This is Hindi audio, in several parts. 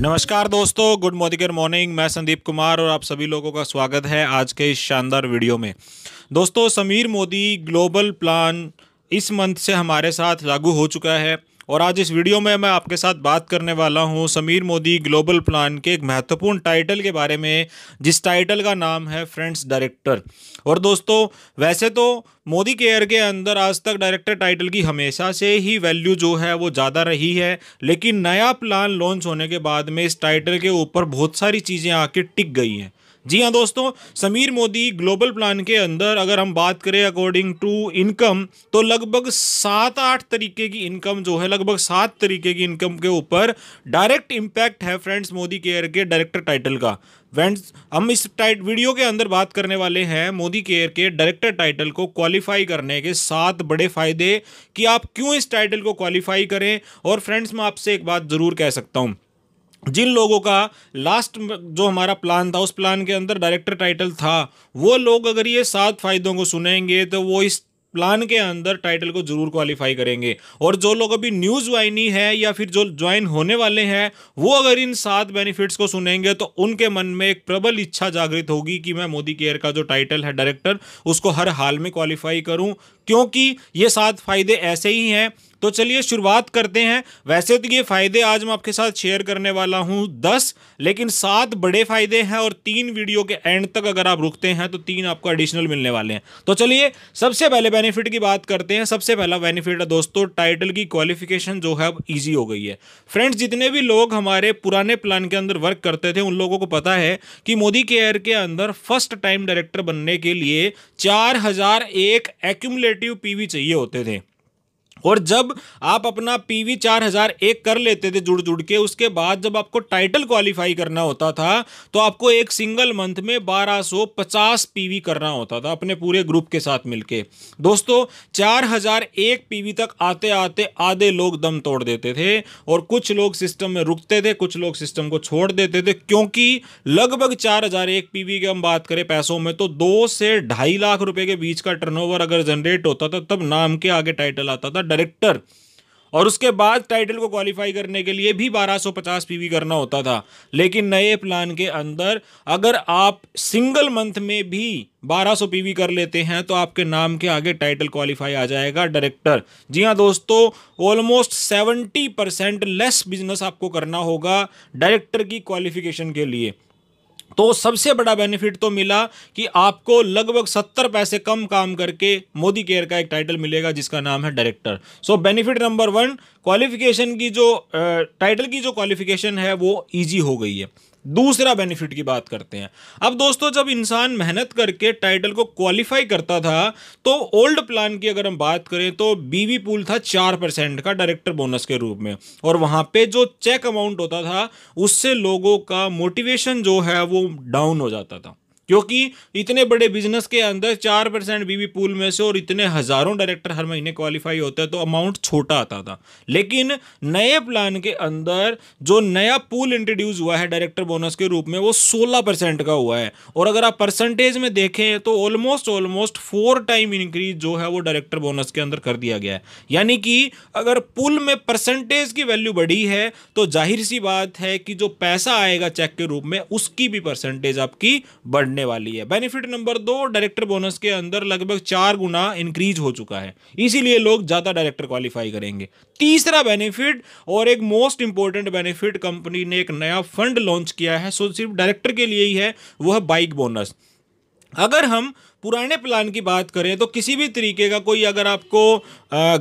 नमस्कार दोस्तों गुड मॉर्निंग मॉर्निंग मैं संदीप कुमार और आप सभी लोगों का स्वागत है आज के इस शानदार वीडियो में दोस्तों समीर मोदी ग्लोबल प्लान इस मंथ से हमारे साथ लागू हो चुका है और आज इस वीडियो में मैं आपके साथ बात करने वाला हूँ समीर मोदी ग्लोबल प्लान के एक महत्वपूर्ण टाइटल के बारे में जिस टाइटल का नाम है फ्रेंड्स डायरेक्टर और दोस्तों वैसे तो मोदी केयर के अंदर आज तक डायरेक्टर टाइटल की हमेशा से ही वैल्यू जो है वो ज़्यादा रही है लेकिन नया प्लान लॉन्च होने के बाद में इस टाइटल के ऊपर बहुत सारी चीज़ें आके टिक गई हैं जी हाँ दोस्तों समीर मोदी ग्लोबल प्लान के अंदर अगर हम बात करें अकॉर्डिंग टू इनकम तो लगभग सात आठ तरीके की इनकम जो है लगभग सात तरीके की इनकम के ऊपर डायरेक्ट इम्पैक्ट है फ्रेंड्स मोदी केयर के डायरेक्टर टाइटल का फ्रेंड्स हम इस टाइट वीडियो के अंदर बात करने वाले हैं मोदी केयर के डायरेक्टर टाइटल को क्वालिफाई करने के सात बड़े फायदे कि आप क्यों इस टाइटल को क्वालिफाई करें और फ्रेंड्स मैं आपसे एक बात ज़रूर कह सकता हूँ जिन लोगों का लास्ट जो हमारा प्लान था उस प्लान के अंदर डायरेक्टर टाइटल था वो लोग अगर ये सात फ़ायदों को सुनेंगे तो वो इस प्लान के अंदर टाइटल को जरूर क्वालिफाई करेंगे और जो लोग अभी न्यूज़ ज्वाइनी है या फिर जो ज्वाइन होने वाले हैं वो अगर इन सात बेनिफिट्स को सुनेंगे तो उनके मन में एक प्रबल इच्छा जागृत होगी कि मैं मोदी केयर का जो टाइटल है डायरेक्टर उसको हर हाल में क्वालिफाई करूं क्योंकि ये सात फ़ायदे ऐसे ही हैं तो चलिए शुरुआत करते हैं वैसे तो ये फ़ायदे आज मैं आपके साथ शेयर करने वाला हूँ दस लेकिन सात बड़े फ़ायदे हैं और तीन वीडियो के एंड तक अगर आप रुकते हैं तो तीन आपको एडिशनल मिलने वाले हैं तो चलिए सबसे पहले बेनिफिट की बात करते हैं सबसे पहला बेनिफिट है दोस्तों टाइटल की क्वालिफिकेशन जो है अब ईजी हो गई है फ्रेंड्स जितने भी लोग हमारे पुराने प्लान के अंदर वर्क करते थे उन लोगों को पता है कि मोदी केयर के अंदर फर्स्ट टाइम डायरेक्टर बनने के लिए चार हजार एक क्वालिटेटिव पीवी चाहिए होते थे और जब आप अपना पीवी 4001 कर लेते थे जुड़ जुड़ के उसके बाद जब आपको टाइटल क्वालिफाई करना होता था तो आपको एक सिंगल मंथ में 1250 पीवी करना होता था अपने पूरे ग्रुप के साथ मिलके दोस्तों 4001 पीवी तक आते आते आधे लोग दम तोड़ देते थे और कुछ लोग सिस्टम में रुकते थे कुछ लोग सिस्टम को छोड़ देते थे क्योंकि लगभग पी वी की हम बात करें पैसों में तो दो से ढाई लाख रुपए के बीच का ओवर अगर जनरेट होता था तब नाम के आगे टाइटल आता था डायरेक्टर और उसके बाद टाइटल को क्वालिफाई करने के लिए भी 1250 पीवी करना होता था लेकिन नए प्लान के अंदर अगर आप सिंगल मंथ में भी 1200 पीवी कर लेते हैं तो आपके नाम के आगे टाइटल क्वालिफाई आ जाएगा डायरेक्टर जी हाँ दोस्तों ऑलमोस्ट 70 परसेंट लेस बिजनेस आपको करना होगा डायरेक्टर की क्वालिफिकेशन के लिए तो सबसे बड़ा बेनिफिट तो मिला कि आपको लगभग सत्तर पैसे कम काम करके मोदी केयर का एक टाइटल मिलेगा जिसका नाम है director so benefit number one qualification की जो टाइटल की जो क्वालिफिकेशन है वो ईजी हो गई है दूसरा बेनिफिट की बात करते हैं अब दोस्तों जब इंसान मेहनत करके टाइटल को क्वालिफाई करता था तो ओल्ड प्लान की अगर हम बात करें तो बीवी पूल था चार परसेंट का डायरेक्टर बोनस के रूप में और वहां पे जो चेक अमाउंट होता था उससे लोगों का मोटिवेशन जो है वो डाउन हो जाता था क्योंकि इतने बड़े बिजनेस के अंदर चार परसेंट बीवी पूल में से और इतने हज़ारों डायरेक्टर हर महीने क्वालिफाई होते हैं तो अमाउंट छोटा आता था लेकिन नए प्लान के अंदर जो नया पूल इंट्रोड्यूस हुआ है डायरेक्टर बोनस के रूप में वो सोलह परसेंट का हुआ है और अगर आप परसेंटेज में देखें तो almost almost four time increase जो है वो डायरेक्टर बोनस के अंदर कर दिया गया है यानी कि अगर पुल में परसेंटेज की वैल्यू बढ़ी है तो जाहिर सी बात है कि जो पैसा आएगा चेक के रूप में उसकी भी परसेंटेज आपकी बढ़ने बढ़ने वाली है बेनिफिट नंबर दो डायरेक्टर बोनस के अंदर लगभग चार गुना इंक्रीज हो चुका है इसीलिए लोग ज़्यादा डायरेक्टर क्वालिफाई करेंगे तीसरा बेनिफिट और एक मोस्ट इंपॉर्टेंट बेनिफिट कंपनी ने एक नया फंड लॉन्च किया है सो सिर्फ डायरेक्टर के लिए ही है वह बाइक बोनस अगर हम पुराने प्लान की बात करें तो किसी भी तरीके का कोई अगर आपको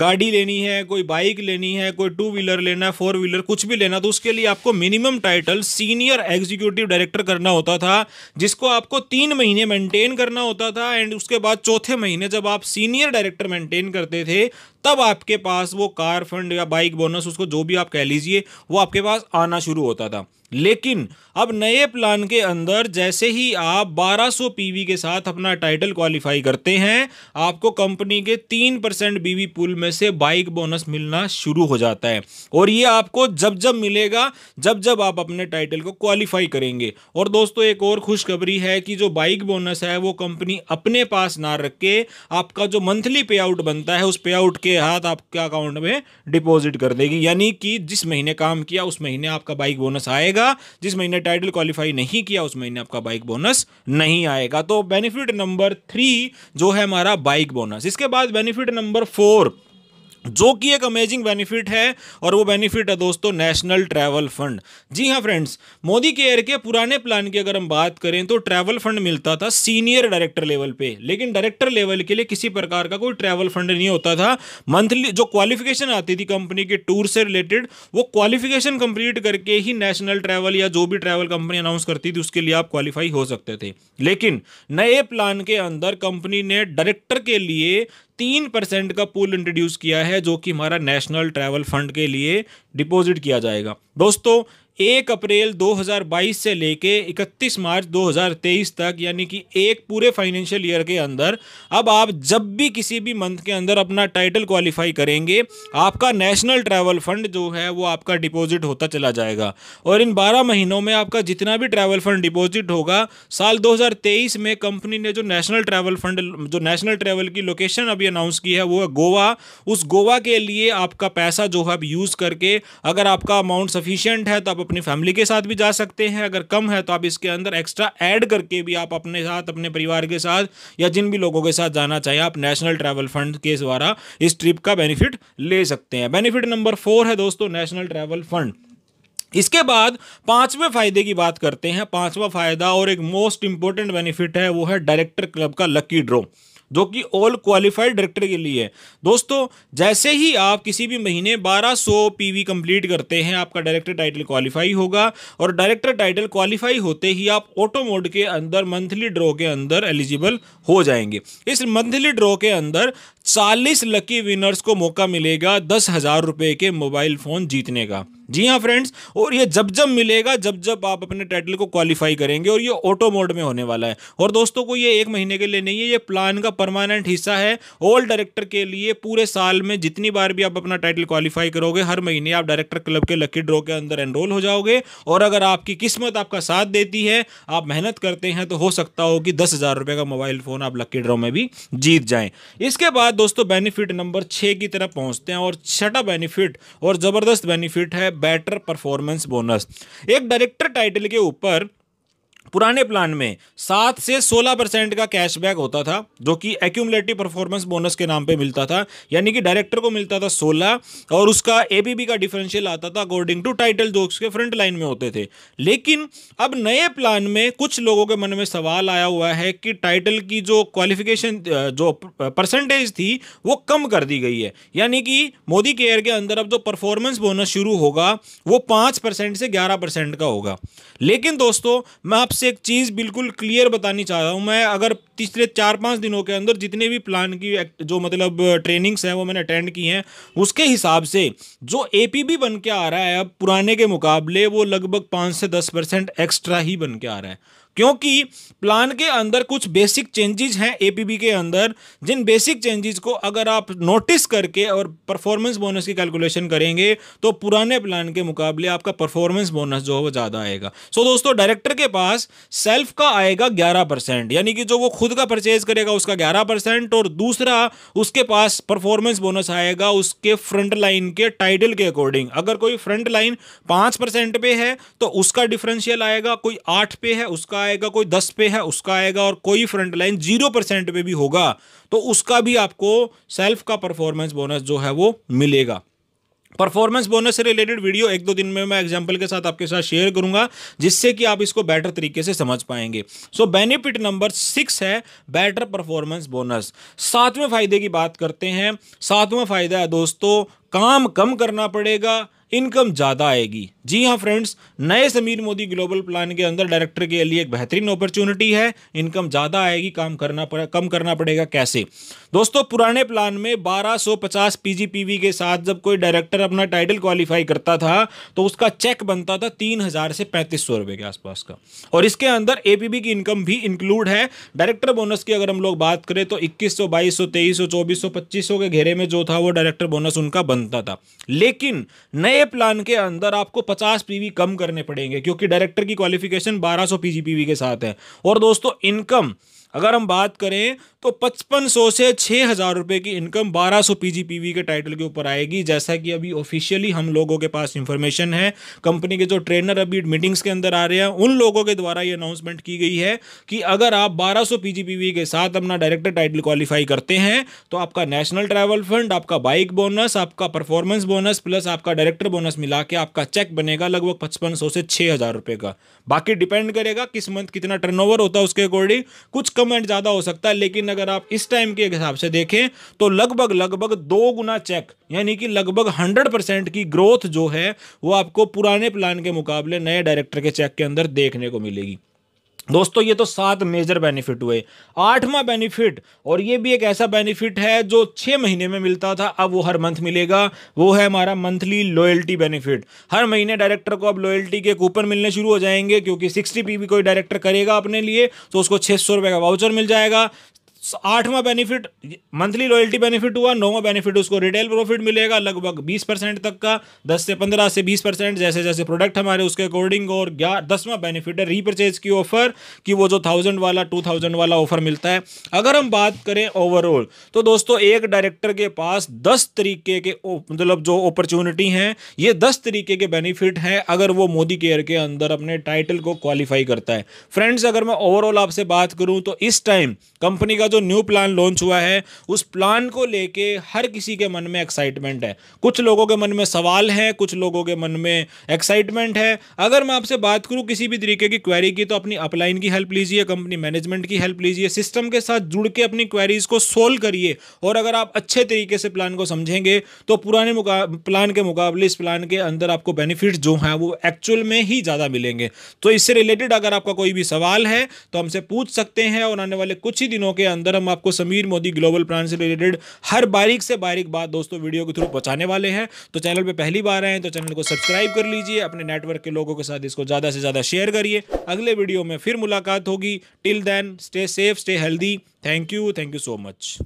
गाड़ी लेनी है कोई बाइक लेनी है कोई टू व्हीलर लेना है फोर व्हीलर कुछ भी लेना तो उसके लिए आपको minimum title senior executive director करना होता था जिसको आपको तीन महीने मेंटेन करना होता था एंड उसके बाद चौथे महीने जब आप सीनियर डायरेक्टर मेंटेन करते थे तब आपके पास वो कार फंड या बाइक बोनस उसको जो भी आप कह लीजिए वो आपके पास आना शुरू होता था लेकिन अब नए प्लान के अंदर जैसे ही आप 1200 पीवी के साथ अपना टाइटल कैपिटल क्वालिफाई करते हैं आपको कंपनी के तीन परसेंट बीवी पुल में से बाइक बोनस मिलना शुरू हो जाता है और ये आपको जब जब मिलेगा जब जब आप अपने टाइटल को क्वालिफाई करेंगे और दोस्तों एक और खुशखबरी है कि जो बाइक बोनस है वो कंपनी अपने पास ना रख के आपका जो मंथली पे आउट बनता है उस पे आउट के हाथ आपके अकाउंट में डिपॉजिट कर देगी यानी कि जिस महीने काम किया उस महीने आपका बाइक बोनस आएगा जिस महीने टाइटल क्वालिफाई नहीं किया उस महीने आपका बाइक बोनस नहीं आएगा तो बेनिफिट नंबर थ्री जो है हमारा बाइक बोनस इसके बाद बेनिफिट नंबर फोर जो कि एक अमेजिंग बेनिफिट है और वो बेनिफिट है दोस्तों नेशनल ट्रैवल फंड जी हाँ फ्रेंड्स मोदी केयर के पुराने प्लान की अगर हम बात करें तो ट्रैवल फंड मिलता था सीनियर डायरेक्टर लेवल पे लेकिन डायरेक्टर लेवल के लिए किसी प्रकार का कोई ट्रैवल फंड नहीं होता था मंथली जो क्वालिफिकेशन आती थी कंपनी के टूर से रिलेटेड वो क्वालिफिकेशन कंप्लीट करके ही नेशनल ट्रैवल या जो भी ट्रैवल कंपनी अनाउंस करती थी उसके लिए आप क्वालिफाई हो सकते थे लेकिन नए प्लान के अंदर कंपनी ने डायरेक्टर के लिए तीन परसेंट का पूल इंट्रोड्यूस किया है जो कि हमारा नेशनल ट्रैवल फंड के लिए डिपॉजिट किया जाएगा दोस्तों एक अप्रैल 2022 से लेके 31 मार्च 2023 तक यानी कि एक पूरे फाइनेंशियल ईयर के अंदर अब आप जब भी किसी भी मंथ के अंदर अपना टाइटल क्वालिफाई करेंगे आपका नेशनल ट्रैवल फंड जो है वो आपका डिपॉजिट होता चला जाएगा और इन 12 महीनों में आपका जितना भी ट्रैवल फंड डिपॉजिट होगा साल 2023 में कंपनी ने जो नेशनल ट्रैवल फंड जो नेशनल ट्रैवल की लोकेशन अभी अनाउंस की है वो है गोवा उस गोवा के लिए आपका पैसा जो है अब यूज़ करके अगर आपका अमाउंट सफिशियंट है तो अपनी फैमिली के साथ भी जा सकते हैं अगर कम है तो आप इसके अंदर एक्स्ट्रा ऐड करके भी आप अपने साथ अपने परिवार के साथ या जिन भी लोगों के साथ जाना चाहिए आप नेशनल ट्रैवल फंड के द्वारा इस ट्रिप का बेनिफिट ले सकते हैं बेनिफिट नंबर फोर है दोस्तों नेशनल ट्रैवल फंड इसके बाद पांचवें फायदे की बात करते हैं पांचवा फायदा और एक मोस्ट इंपॉर्टेंट बेनिफिट है वो है डायरेक्टर क्लब का लकी ड्रॉ जो कि ऑल क्वालिफाइड डायरेक्टर के लिए है दोस्तों जैसे ही आप किसी भी महीने 1200 सौ पी कंप्लीट करते हैं आपका डायरेक्टर टाइटल क्वालिफाई होगा और डायरेक्टर टाइटल क्वालिफाई होते ही आप ऑटो मोड के अंदर मंथली ड्रॉ के अंदर एलिजिबल हो जाएंगे इस मंथली ड्रॉ के अंदर चालीस लकी विनर्स को मौका मिलेगा दस हज़ार रुपये के मोबाइल फ़ोन जीतने का जी हाँ फ्रेंड्स और ये जब जब मिलेगा जब जब आप अपने टाइटल को क्वालिफाई करेंगे और ये ऑटो मोड में होने वाला है और दोस्तों को ये एक महीने के लिए नहीं है ये प्लान का परमानेंट हिस्सा है ऑल डायरेक्टर के लिए पूरे साल में जितनी बार भी आप अपना टाइटल क्वालिफाई करोगे हर महीने आप डायरेक्टर क्लब के लकी ड्रॉ के अंदर एनरोल हो जाओगे और अगर आपकी किस्मत आपका साथ देती है आप मेहनत करते हैं तो हो सकता हो कि दस हज़ार रुपये का मोबाइल फ़ोन आप लक्की ड्रॉ में भी जीत जाए इसके बाद दोस्तों बेनिफिट नंबर छः की तरफ पहुँचते हैं और छठा बेनिफिट और ज़बरदस्त बेनिफिट है बेटर परफॉर्मेंस बोनस एक डायरेक्टर टाइटल के ऊपर पुराने प्लान में सात से सोलह परसेंट का कैशबैक होता था जो कि एक्यूमलेटिव परफॉर्मेंस बोनस के नाम पे मिलता था यानी कि डायरेक्टर को मिलता था सोलह और उसका एबीबी का डिफरेंशियल आता था अकॉर्डिंग टू टाइटल जो उसके फ्रंट लाइन में होते थे लेकिन अब नए प्लान में कुछ लोगों के मन में सवाल आया हुआ है कि टाइटल की जो क्वालिफिकेशन जो परसेंटेज थी वो कम कर दी गई है यानी कि मोदी केयर के अंदर अब जो परफॉर्मेंस बोनस शुरू होगा वो पाँच से ग्यारह का होगा लेकिन दोस्तों मैं आप आपसे एक चीज़ बिल्कुल क्लियर बतानी चाह रहा हूँ मैं अगर तीसरे चार पाँच दिनों के अंदर जितने भी प्लान की जो मतलब ट्रेनिंग्स हैं वो मैंने अटेंड की हैं उसके हिसाब से जो ए बन के आ रहा है अब पुराने के मुकाबले वो लगभग पाँच से दस परसेंट एक्स्ट्रा ही बन के आ रहा है क्योंकि प्लान के अंदर कुछ बेसिक चेंजेस हैं एपीबी के अंदर जिन बेसिक चेंजेस को अगर आप नोटिस करके और परफॉर्मेंस बोनस की कैलकुलेशन करेंगे तो पुराने प्लान के मुकाबले आपका परफॉर्मेंस बोनस जो है वो ज़्यादा आएगा सो so, दोस्तों डायरेक्टर के पास सेल्फ का आएगा ग्यारह परसेंट यानी कि जो वो खुद का परचेज करेगा उसका ग्यारह परसेंट और दूसरा उसके पास परफॉर्मेंस बोनस आएगा उसके फ्रंट लाइन के टाइटल के अकॉर्डिंग अगर कोई फ्रंट लाइन पाँच परसेंट पे है तो उसका डिफरेंशियल आएगा कोई आठ पे है उसका आएगा कोई दस पे है उसका आएगा और कोई फ्रंट लाइन जीरो परसेंट पे भी होगा तो उसका भी आपको सेल्फ का परफॉर्मेंस बोनस जो है वो मिलेगा परफॉर्मेंस बोनस से रिलेटेड वीडियो एक दो दिन में मैं एग्जांपल के साथ आपके साथ शेयर करूंगा जिससे कि आप इसको बेटर तरीके से समझ पाएंगे सो बेनिफिट नंबर सिक्स है बेटर परफॉर्मेंस बोनस सातवें फायदे की बात करते हैं सातवां फायदा है दोस्तों काम कम करना पड़ेगा इनकम ज़्यादा आएगी जी हाँ फ्रेंड्स नए समीर मोदी ग्लोबल प्लान के अंदर डायरेक्टर के लिए एक बेहतरीन अपॉर्चुनिटी है इनकम ज़्यादा आएगी काम करना पड़े कम करना पड़ेगा कैसे दोस्तों पुराने प्लान में 1250 पीजीपीवी के साथ जब कोई डायरेक्टर अपना टाइटल क्वालिफाई करता था तो उसका चेक बनता था तीन हज़ार से पैंतीस सौ के आसपास का और इसके अंदर ए की इनकम भी इंक्लूड है डायरेक्टर बोनस की अगर हम लोग बात करें तो इक्कीस सौ बाईस सौ तेईस सौ चौबीस सौ पच्चीस सौ के घेरे में जो था वो डायरेक्टर बोनस उनका बन बनता था लेकिन नए प्लान के अंदर आपको 50 पीवी कम करने पड़ेंगे क्योंकि डायरेक्टर की क्वालिफिकेशन 1200 पीजीपीवी के साथ है और दोस्तों इनकम अगर हम बात करें तो पचपन सौ से 6000 हज़ार रुपए की इनकम बारह सौ के टाइटल के ऊपर आएगी जैसा कि अभी ऑफिशियली हम लोगों के पास इंफॉर्मेशन है कंपनी के जो ट्रेनर अभी मीटिंग्स के अंदर आ रहे हैं उन लोगों के द्वारा ये अनाउंसमेंट की गई है कि अगर आप बारह सौ के साथ अपना डायरेक्टर टाइटल क्वालिफाई करते हैं तो आपका नेशनल ट्रैवल फंड आपका बाइक बोनस आपका परफॉर्मेंस बोनस प्लस आपका डायरेक्टर बोनस मिला के आपका चेक बनेगा लगभग पचपन सौ से छः हज़ार का बाकी डिपेंड करेगा किस मंथ कितना टर्नओवर होता है उसके अकॉर्डिंग कुछ कम रिकमेंड ज़्यादा हो सकता है लेकिन अगर आप इस टाइम के हिसाब से देखें तो लगभग लगभग दो गुना चेक यानी कि लगभग हंड्रेड परसेंट की ग्रोथ जो है वो आपको पुराने प्लान के मुकाबले नए डायरेक्टर के चेक के अंदर देखने को मिलेगी दोस्तों ये तो सात मेजर बेनिफिट हुए आठवां बेनिफिट और ये भी एक ऐसा बेनिफिट है जो छः महीने में मिलता था अब वो हर मंथ मिलेगा वो है हमारा मंथली लॉयल्टी बेनिफिट हर महीने डायरेक्टर को अब लॉयल्टी के कूपन मिलने शुरू हो जाएंगे क्योंकि सिक्सटी पी कोई डायरेक्टर करेगा अपने लिए तो उसको छः सौ का वाउचर मिल जाएगा आठवां बेनिफिट मंथली लॉयल्टी बेनिफिट हुआ नौवां बेनिफिट उसको रिटेल प्रॉफिट मिलेगा लगभग 20 परसेंट तक का 10 से 15 से 20 परसेंट जैसे जैसे प्रोडक्ट हमारे उसके अकॉर्डिंग और दसवां बेनिफिट है रीपरचेज की ऑफर कि वो जो थाउजेंड वाला टू थाउजेंड वाला ऑफर मिलता है अगर हम बात करें ओवरऑल तो दोस्तों एक डायरेक्टर के पास दस तरीके के मतलब जो अपॉर्चुनिटी हैं ये दस तरीके के बेनिफिट हैं अगर वो मोदी केयर के अंदर अपने टाइटल को क्वालिफाई करता है फ्रेंड्स अगर मैं ओवरऑल आपसे बात करूँ तो इस टाइम कंपनी का जो न्यू प्लान लॉन्च हुआ है उस प्लान को लेके हर किसी के मन में एक्साइटमेंट है कुछ लोगों के मन में सवाल हैं कुछ लोगों के मन में एक्साइटमेंट है अगर मैं आपसे बात करूँ किसी भी तरीके की क्वेरी की तो अपनी अपलाइन की हेल्प लीजिए कंपनी मैनेजमेंट की हेल्प लीजिए सिस्टम के साथ जुड़ के अपनी क्वेरीज को सोल्व करिए और अगर आप अच्छे तरीके से प्लान को समझेंगे तो पुराने प्लान के मुकाबले इस प्लान के अंदर आपको बेनिफिट जो हैं वो एक्चुअल में ही ज़्यादा मिलेंगे तो इससे रिलेटेड अगर आपका कोई भी सवाल है तो हमसे पूछ सकते हैं और आने वाले कुछ ही दिनों के अंदर अंदर हम आपको समीर मोदी ग्लोबल प्लान से रिलेटेड हर बारीक से बारीक बात दोस्तों वीडियो के थ्रू पहुंचाने वाले हैं तो चैनल पर पहली बार आए हैं तो चैनल को सब्सक्राइब कर लीजिए अपने नेटवर्क के लोगों के साथ इसको ज़्यादा से ज़्यादा शेयर करिए अगले वीडियो में फिर मुलाकात होगी till then stay safe stay healthy thank you thank you so much